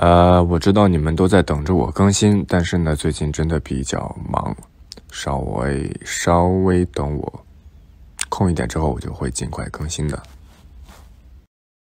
呃，我知道你们都在等着我更新，但是呢，最近真的比较忙，稍微稍微等我空一点之后，我就会尽快更新的。